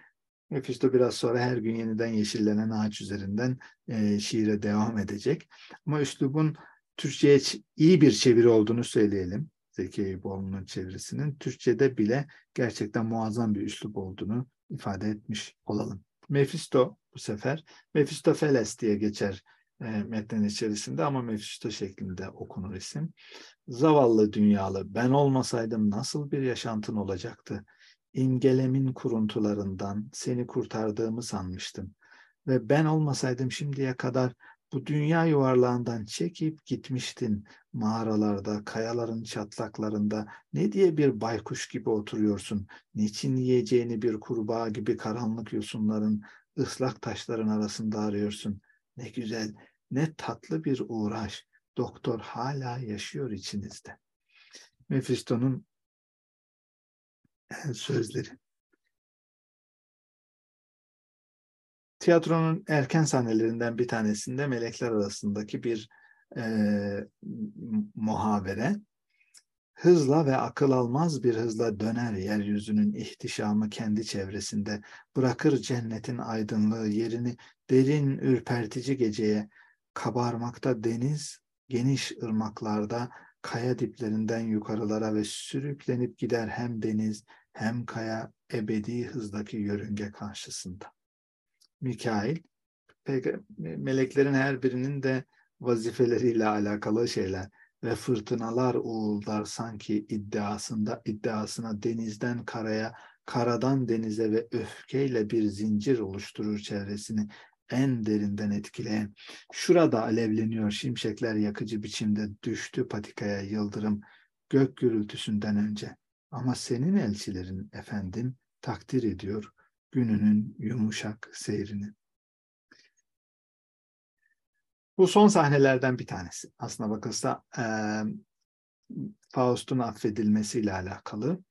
Mefisto biraz sonra her gün yeniden yeşillenen ağaç üzerinden e, şiire devam edecek. Ama üslubun Türkçe'ye iyi bir çeviri olduğunu söyleyelim. Zeki Eyüboğlu'nun çevirisinin Türkçe'de bile gerçekten muazzam bir üslup olduğunu ifade etmiş olalım. Mefisto bu sefer Mefisto Mefistofeles diye geçer e, metnin içerisinde ama Mefisto şeklinde okunur isim. Zavallı dünyalı ben olmasaydım nasıl bir yaşantın olacaktı? imgelemin kuruntularından seni kurtardığımı sanmıştım. Ve ben olmasaydım şimdiye kadar bu dünya yuvarlağından çekip gitmiştin mağaralarda, kayaların çatlaklarında. Ne diye bir baykuş gibi oturuyorsun? Niçin yiyeceğini bir kurbağa gibi karanlık yosunların, ıslak taşların arasında arıyorsun? Ne güzel, ne tatlı bir uğraş. Doktor hala yaşıyor içinizde. Mephisto'nun sözleri. Tiyatronun erken sahnelerinden bir tanesinde melekler arasındaki bir e, muhabere hızla ve akıl almaz bir hızla döner yeryüzünün ihtişamı kendi çevresinde, bırakır cennetin aydınlığı yerini derin ürpertici geceye, kabarmakta deniz, geniş ırmaklarda, kaya diplerinden yukarılara ve sürüklenip gider hem deniz hem kaya ebedi hızdaki yörünge karşısında. Mikail, meleklerin her birinin de vazifeleriyle alakalı şeyler ve fırtınalar uğuldar sanki iddiasında iddiasına denizden karaya, karadan denize ve öfkeyle bir zincir oluşturur çevresini en derinden etkileyen. Şurada alevleniyor şimşekler yakıcı biçimde düştü patikaya yıldırım gök gürültüsünden önce. Ama senin elçilerin efendim takdir ediyor gününün yumuşak seyrini. Bu son sahnelerden bir tanesi. Aslına bakılsa e, Faust'un affedilmesiyle alakalı.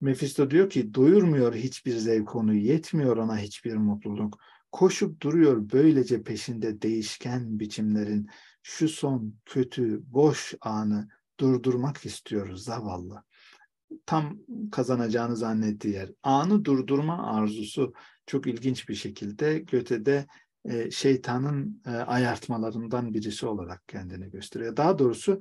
Mefisto diyor ki doyurmuyor hiçbir zevk onu, yetmiyor ona hiçbir mutluluk. Koşup duruyor böylece peşinde değişken biçimlerin şu son kötü, boş anı durdurmak istiyor zavallı tam kazanacağını zannettiği yer. Anı durdurma arzusu çok ilginç bir şekilde Göte'de e, şeytanın e, ayartmalarından birisi olarak kendini gösteriyor. Daha doğrusu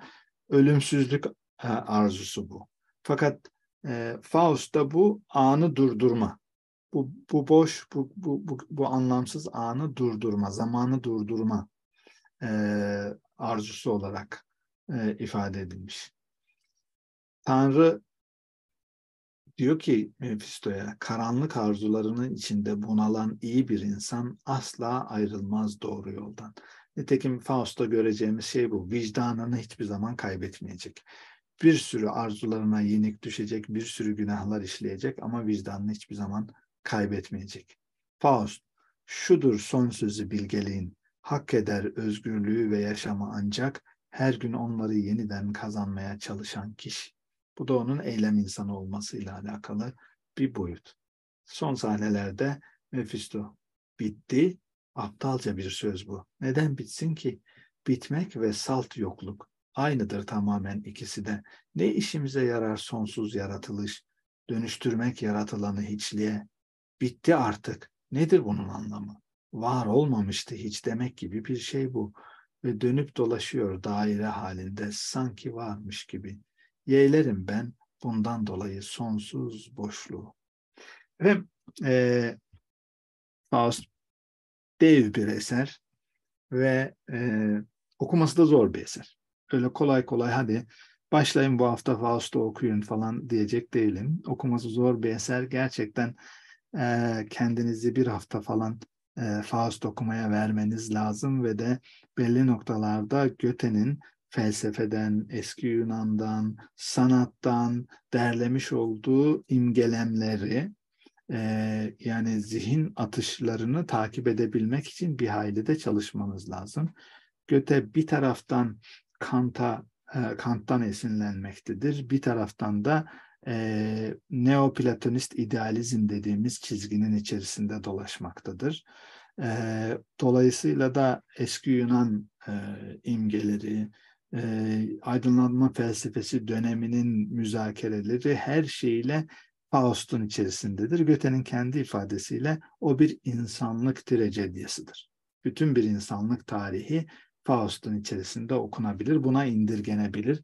ölümsüzlük e, arzusu bu. Fakat e, Faust'ta bu anı durdurma. Bu, bu boş, bu, bu, bu, bu anlamsız anı durdurma, zamanı durdurma e, arzusu olarak e, ifade edilmiş. Tanrı diyor ki Mefisto'ya karanlık arzularının içinde bunalan iyi bir insan asla ayrılmaz doğru yoldan. Nitekim Fausto göreceğimiz şey bu. Vicdanını hiçbir zaman kaybetmeyecek. Bir sürü arzularına yenik düşecek, bir sürü günahlar işleyecek ama vicdanını hiçbir zaman kaybetmeyecek. Faust, şudur son sözü bilgeliğin, hak eder özgürlüğü ve yaşamı ancak her gün onları yeniden kazanmaya çalışan kişi. Bu da onun eylem insanı olmasıyla alakalı bir boyut. Son sahnelerde Mephisto bitti. Aptalca bir söz bu. Neden bitsin ki? Bitmek ve salt yokluk aynıdır tamamen ikisi de. Ne işimize yarar sonsuz yaratılış? Dönüştürmek yaratılanı hiçliğe. Bitti artık. Nedir bunun anlamı? Var olmamıştı hiç demek gibi bir şey bu. Ve dönüp dolaşıyor daire halinde sanki varmış gibi yeğlerim ben bundan dolayı sonsuz boşluğu. Ve e, Faust dev bir eser ve e, okuması da zor bir eser. Öyle kolay kolay hadi başlayın bu hafta Faust'u okuyun falan diyecek değilim. Okuması zor bir eser. Gerçekten e, kendinizi bir hafta falan e, Faust okumaya vermeniz lazım ve de belli noktalarda Göte'nin felsefeden, eski Yunan'dan, sanattan derlemiş olduğu imgelemleri e, yani zihin atışlarını takip edebilmek için bir hayli de çalışmanız lazım. Göte bir taraftan Kant'a e, Kant'tan esinlenmektedir. Bir taraftan da e, neoplatonist idealizm dediğimiz çizginin içerisinde dolaşmaktadır. E, dolayısıyla da eski Yunan e, imgeleri, e, aydınlanma felsefesi döneminin müzakereleri her şeyle Faust'un içerisindedir. Goethe'nin kendi ifadesiyle o bir insanlık tragediyasıdır. Bütün bir insanlık tarihi Faust'un içerisinde okunabilir, buna indirgenebilir.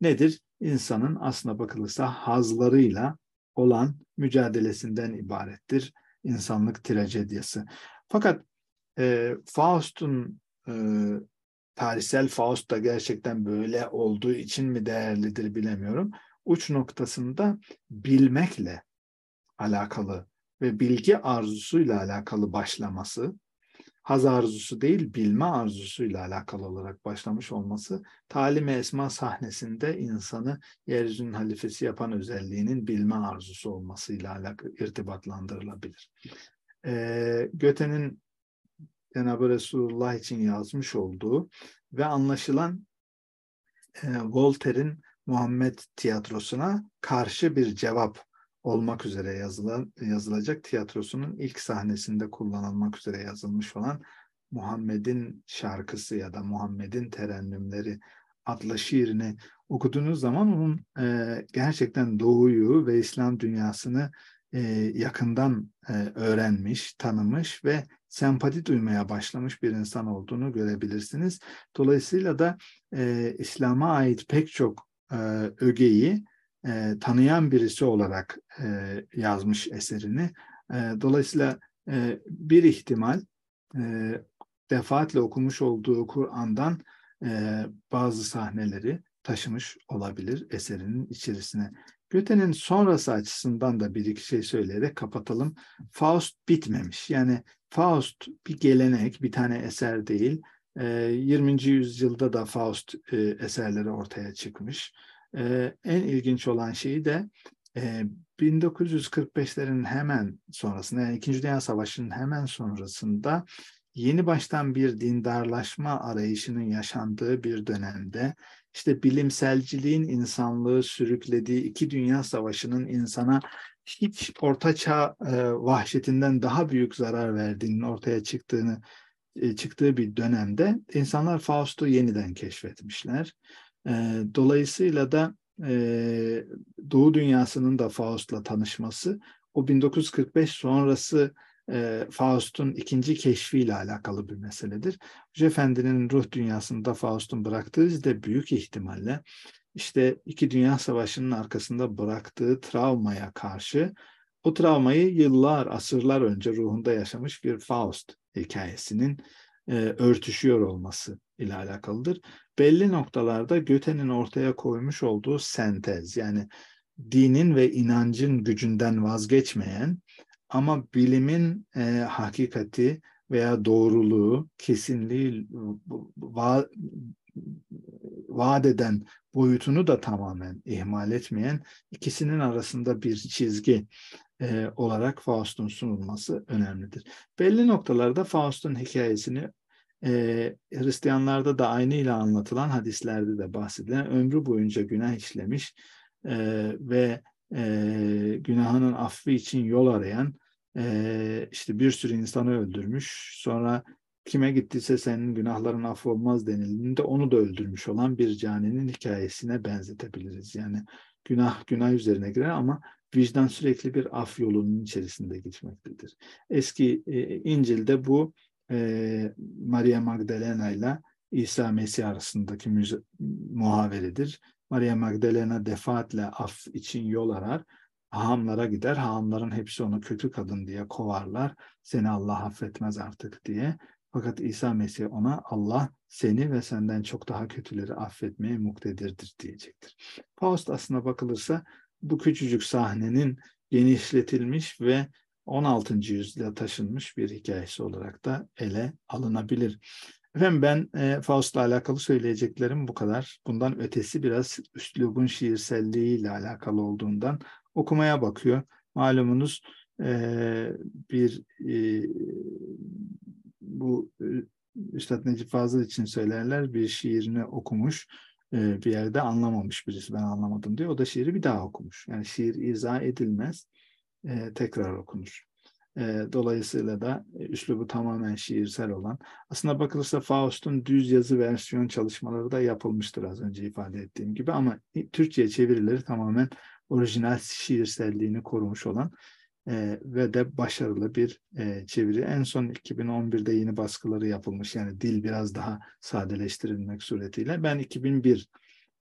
Nedir? İnsanın aslına bakılırsa hazlarıyla olan mücadelesinden ibarettir insanlık trajediyası. Fakat e, Faust'un e, tarihsel Faust da gerçekten böyle olduğu için mi değerlidir bilemiyorum. Uç noktasında bilmekle alakalı ve bilgi arzusuyla alakalı başlaması, haz arzusu değil bilme arzusuyla alakalı olarak başlamış olması, talim esma sahnesinde insanı yeryüzünün halifesi yapan özelliğinin bilme arzusu olmasıyla alakalı irtibatlandırılabilir. Ee, Göte'nin Cenab-ı Resulullah için yazmış olduğu ve anlaşılan e, Voltaire'in Muhammed tiyatrosuna karşı bir cevap olmak üzere yazılan, yazılacak tiyatrosunun ilk sahnesinde kullanılmak üzere yazılmış olan Muhammed'in şarkısı ya da Muhammed'in terennümleri adlı şiirini okuduğunuz zaman onun e, gerçekten doğuyu ve İslam dünyasını e, yakından e, öğrenmiş, tanımış ve sempati duymaya başlamış bir insan olduğunu görebilirsiniz. Dolayısıyla da e, İslam'a ait pek çok e, ögeyi e, tanıyan birisi olarak e, yazmış eserini. E, dolayısıyla e, bir ihtimal e, defaatle okumuş olduğu Kur'an'dan e, bazı sahneleri taşımış olabilir eserinin içerisine. Goethe'nin sonrası açısından da bir iki şey söyleyerek kapatalım. Faust bitmemiş. Yani Faust bir gelenek, bir tane eser değil. 20. Ee, yüzyılda da Faust e, eserleri ortaya çıkmış. Ee, en ilginç olan şeyi de 1945'lerin e, hemen sonrasında yani İkinci Dünya Savaşı'nın hemen sonrasında yeni baştan bir dindarlaşma arayışının yaşandığı bir dönemde işte bilimselciliğin insanlığı sürüklediği iki dünya savaşının insana hiç ortaçağ e, vahşetinden daha büyük zarar verdiğinin ortaya çıktığını e, çıktığı bir dönemde insanlar Faust'u yeniden keşfetmişler. E, dolayısıyla da e, Doğu dünyasının da Faust'la tanışması o 1945 sonrası e, Faust'un ikinci keşfiyle alakalı bir meseledir. Hoca Efendi'nin ruh dünyasında Faust'un bıraktığı iz de büyük ihtimalle işte iki dünya savaşının arkasında bıraktığı travmaya karşı o travmayı yıllar, asırlar önce ruhunda yaşamış bir Faust hikayesinin e, örtüşüyor olması ile alakalıdır. Belli noktalarda Göte'nin ortaya koymuş olduğu sentez yani dinin ve inancın gücünden vazgeçmeyen ama bilimin e, hakikati veya doğruluğu, kesinliği va, vaat eden boyutunu da tamamen ihmal etmeyen ikisinin arasında bir çizgi e, olarak Faust'un sunulması önemlidir. Belli noktalarda Faust'un hikayesini e, Hristiyanlarda da aynı ile anlatılan hadislerde de bahsedilen ömrü boyunca günah işlemiş e, ve e, günahının affı için yol arayan, e, işte bir sürü insanı öldürmüş, sonra kime gittiyse senin günahların affolmaz denildiğinde onu da öldürmüş olan bir caninin hikayesine benzetebiliriz. Yani günah günah üzerine girer ama vicdan sürekli bir af yolunun içerisinde gitmektedir. Eski e, İncil'de bu e, Maria Magdalena ile İsa Mesih arasındaki muhaveredir. Maria Magdalena defaatle af için yol arar. Hahamlara gider. Hahamların hepsi onu kötü kadın diye kovarlar. Seni Allah affetmez artık diye. Fakat İsa Mesih ona Allah seni ve senden çok daha kötüleri affetmeye muktedirdir diyecektir. Faust aslına bakılırsa bu küçücük sahnenin genişletilmiş ve 16. yüzyıla taşınmış bir hikayesi olarak da ele alınabilir. Efendim ben e, Faust'la alakalı söyleyeceklerim bu kadar. Bundan ötesi biraz üslubun şiirselliğiyle alakalı olduğundan okumaya bakıyor. Malumunuz e, bir e, bu e, Üstad Necip Fazıl için söylerler bir şiirini okumuş e, bir yerde anlamamış birisi ben anlamadım diyor. O da şiiri bir daha okumuş. Yani şiir izah edilmez e, tekrar okunur. E, dolayısıyla da e, üslubu tamamen şiirsel olan. Aslında bakılırsa Faust'un düz yazı versiyon çalışmaları da yapılmıştır az önce ifade ettiğim gibi ama Türkçe çevirileri tamamen orijinal şiirselliğini korumuş olan e, ve de başarılı bir e, çeviri. En son 2011'de yeni baskıları yapılmış yani dil biraz daha sadeleştirilmek suretiyle. Ben 2001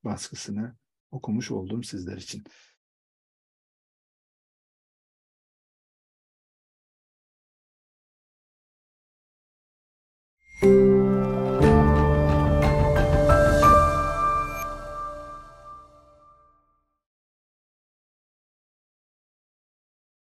baskısını okumuş oldum sizler için. you